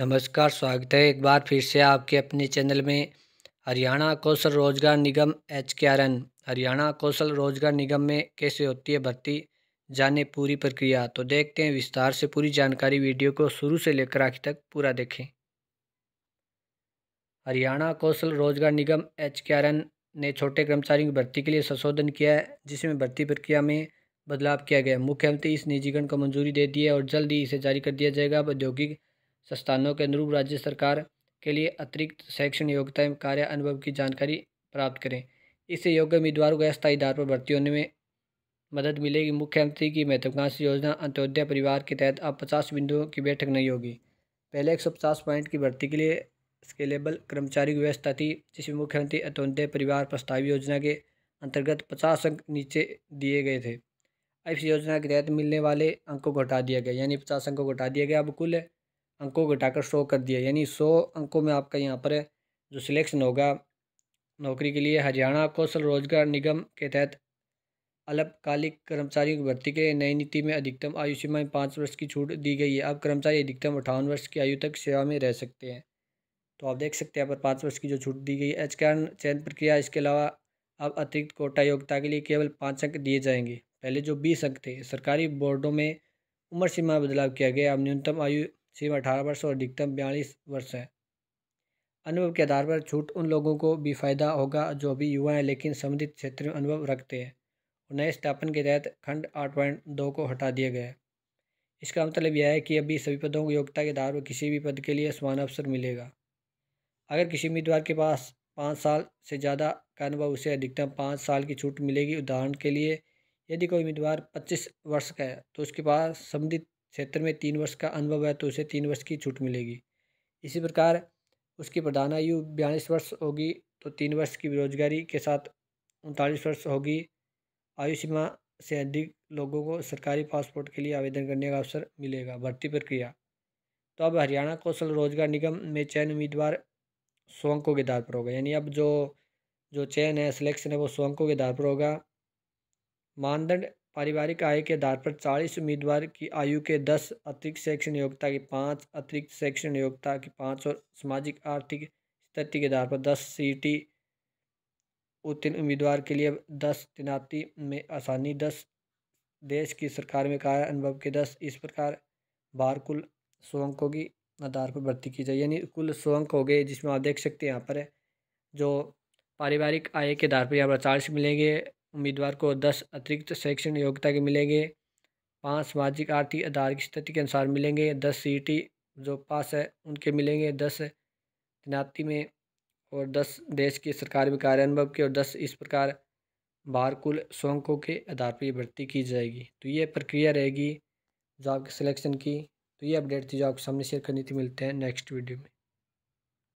नमस्कार स्वागत है एक बार फिर से आपके अपने चैनल में Haryana Kaushal Rozgar Nigam H K R N Haryana Kaushal Rozgar Nigam में कैसे होती है भर्ती जाने पूरी प्रक्रिया तो देखते हैं विस्तार से पूरी जानकारी वीडियो को शुरू से लेकर आखिर तक पूरा देखें Haryana Kaushal Rozgar Nigam H K R N ने छोटे कर्मचारियों की भर्ती के लिए संशोधन किया है जिसमें भर्ती प्रक्रिया में बदलाव किया गया मुख्यमंत्री इस निजीकरण को मंजूरी दे दी है और जल्द ही इसे जारी कर दिया जाएगा औद्योगिक संस्थानों के अनुरूप राज्य सरकार के लिए अतिरिक्त शैक्षणिक योग्यता एवं कार्य अनुभव की जानकारी प्राप्त करें इससे योग्य उम्मीदवारों को अस्थायी आधार पर भर्ती होने में मदद मिलेगी मुख्यमंत्री की महत्वाकांक्षी योजना अंत्योदय परिवार के तहत अब पचास बिंदुओं की बैठक नहीं होगी पहले एक सौ पचास पॉइंट की भर्ती के लिए स्केलेबल कर्मचारी की व्यवस्था थी जिसमें मुख्यमंत्री अंत्योदय परिवार प्रस्ताव योजना के अंतर्गत पचास अंक नीचे दिए गए थे अब इस योजना के तहत मिलने वाले अंकों को हटा दिया गया यानी पचास अंकों को हटा दिया गया अब कुल अंकों को घटाकर सौ कर दिया यानी सौ अंकों में आपका यहाँ पर जो सिलेक्शन होगा नौकरी के लिए हरियाणा कौशल रोजगार निगम के तहत अल्पकालिक कर्मचारियों की भर्ती के लिए नई नीति में अधिकतम आयु सीमा में पाँच वर्ष की छूट दी गई है अब कर्मचारी अधिकतम अठावन वर्ष की आयु तक सेवा में रह सकते हैं तो आप देख सकते हैं यहाँ पर पाँच वर्ष की जो छूट दी गई एच कैन चयन प्रक्रिया इसके अलावा अब अतिरिक्त कोटा योग्यता के लिए केवल पाँच अंक दिए जाएंगे पहले जो बीस अंक थे सरकारी बोर्डों में उम्र सीमा में बदलाव किया गया अब न्यूनतम आयु सिर्फ अठारह वर्ष और अधिकतम बयालीस वर्ष है अनुभव के आधार पर छूट उन लोगों को भी फायदा होगा जो अभी युवा हैं लेकिन संबंधित क्षेत्र में अनुभव रखते हैं और नए स्थापन के तहत खंड आठ पॉइंट दो को हटा दिया गया है इसका मतलब यह है कि अभी सभी पदों को योग्यता के आधार पर किसी भी पद के लिए समान अवसर मिलेगा अगर किसी उम्मीदवार के पास पाँच साल से ज़्यादा का अनुभव उसे अधिकतम पाँच साल की छूट मिलेगी उदाहरण के लिए यदि कोई उम्मीदवार पच्चीस वर्ष का है तो उसके पास संबंधित क्षेत्र में तीन वर्ष का अनुभव है तो उसे तीन वर्ष की छूट मिलेगी इसी प्रकार उसकी प्रधान आयु बयालीस वर्ष होगी तो तीन वर्ष की बेरोजगारी के साथ उनतालीस वर्ष होगी आयु सीमा से अधिक लोगों को सरकारी पासपोर्ट के लिए आवेदन करने का अवसर मिलेगा भर्ती प्रक्रिया तो अब हरियाणा कौशल रोजगार निगम में चयन उम्मीदवार सोंकों के आधार पर होगा यानी अब जो जो चयन है सिलेक्शन है वो सोंकों के आधार पर होगा मानदंड पारिवारिक आय के आधार पर चालीस उम्मीदवार की आयु के दस अतिरिक्त शैक्षण योग्यता की पाँच अतिरिक्त शैक्षण योग्यता की पाँच और सामाजिक आर्थिक स्थिति के आधार पर दस सीटी उत्तीर्ण उम्मीदवार के लिए दस तैनाती में आसानी दस देश की सरकार में कार्य अनुभव के दस इस प्रकार बार कुल सौ अंकों की आधार पर भर्ती की जाए यानी कुल सौ अंक हो गए जिसमें आप देख सकते हैं यहाँ पर जो पारिवारिक आय के आधार पर यहाँ पर चालीस मिलेंगे उम्मीदवार को दस अतिरिक्त शैक्षणिक योग्यता के मिलेंगे पाँच सामाजिक आर्थिक आधार की स्थिति के अनुसार मिलेंगे दस सीटी जो पास है उनके मिलेंगे दस तैनाती में और दस देश की सरकार में कार्य अनुभव के और दस इस प्रकार बाहर कुल शौकों के आधार पर भर्ती की जाएगी तो ये प्रक्रिया रहेगी जॉब के सिलेक्शन की तो ये अपडेट थी जो आपके सामने शेयर करनी थी मिलते हैं नेक्स्ट वीडियो में